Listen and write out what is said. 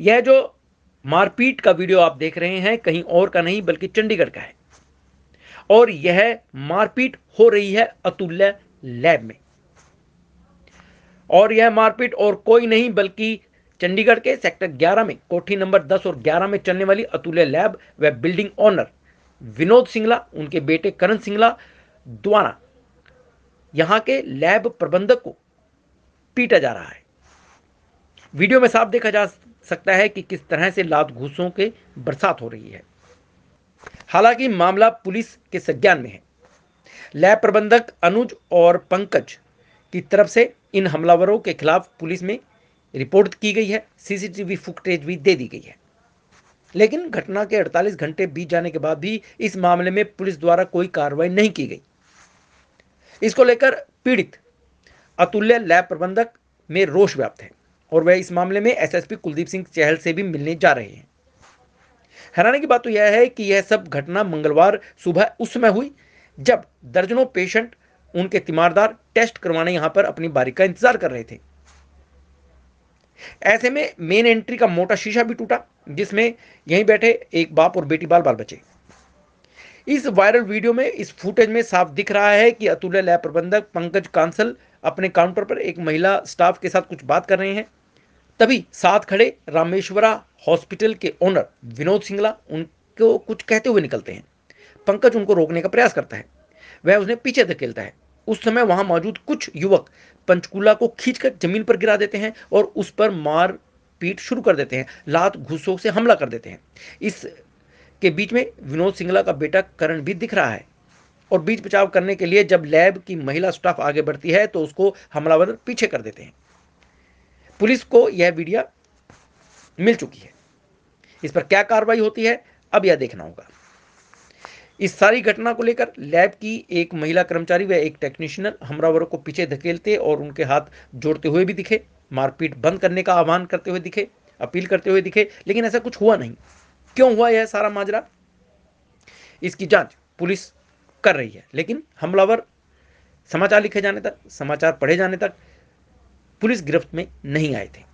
यह जो मारपीट का वीडियो आप देख रहे हैं कहीं और का नहीं बल्कि चंडीगढ़ का है और यह मारपीट हो रही है अतुल्य लैब में और यह मारपीट और कोई नहीं बल्कि चंडीगढ़ के सेक्टर 11 में कोठी नंबर 10 और 11 में चलने वाली अतुल्य लैब व बिल्डिंग ऑनर विनोद सिंगला उनके बेटे करण सिंगला द्वारा यहां के लैब प्रबंधक को पीटा जा रहा है वीडियो में साफ देखा जा सकता है कि किस तरह से लात घूसों के बरसात हो रही है हालांकि मामला पुलिस के संज्ञान में है लैब प्रबंधक अनुज और पंकज की तरफ से इन हमलावरों के खिलाफ पुलिस में रिपोर्ट की गई है सीसीटीवी फुटेज भी दे दी गई है लेकिन घटना के 48 घंटे बीत जाने के बाद भी इस मामले में पुलिस द्वारा कोई कार्रवाई नहीं की गई इसको लेकर पीड़ित अतुल्य लैब प्रबंधक में रोष व्याप्त है और वह इस मामले में एसएसपी कुलदीप सिंह चहल से भी मिलने जा रहे हैं हैरानी की बात तो यह है कि यह सब घटना मंगलवार सुबह उस समय हुई जब दर्जनों पेशेंट उनके तीमारदार टेस्ट करवाने यहां पर अपनी बारी का इंतजार कर रहे थे ऐसे में मेन एंट्री का मोटा शीशा भी टूटा जिसमें यहीं बैठे एक बाप और बेटी बाल बाल बचे इस वायरल वीडियो में इस फुटेज में साफ दिख रहा है कि अतुल्य लैब प्रबंधक पंकज कांसल अपने काउंटर पर एक महिला स्टाफ के साथ कुछ बात कर रहे हैं तभी साथ खड़े रामेश्वरा हॉस्पिटल के ओनर विनोद सिंगला उनको कुछ कहते हुए निकलते हैं पंकज उनको रोकने का प्रयास करता है वह उसने पीछे धकेलता है उस समय वहां मौजूद कुछ युवक पंचकूला को खींचकर जमीन पर गिरा देते हैं और उस पर मार पीट शुरू कर देते हैं लात घुसों से हमला कर देते हैं इस के बीच में विनोद सिंगला का बेटा करण भी दिख रहा है और बीच बचाव करने के लिए जब लैब की महिला स्टाफ आगे बढ़ती है तो उसको हमलावर पीछे कर देते हैं पुलिस को यह वीडियो मिल चुकी है इस पर क्या कार्रवाई होती है अब यह देखना होगा इस सारी घटना को लेकर लैब की एक महिला कर्मचारी व एक टेक्नीशियन हमलावरों को पीछे धकेलते और उनके हाथ जोड़ते हुए भी दिखे मारपीट बंद करने का आह्वान करते हुए दिखे अपील करते हुए दिखे लेकिन ऐसा कुछ हुआ नहीं क्यों हुआ यह सारा माजरा इसकी जांच पुलिस कर रही है लेकिन हमलावर समाचार लिखे जाने तक समाचार पढ़े जाने तक पुलिस गिरफ्त में नहीं आए थे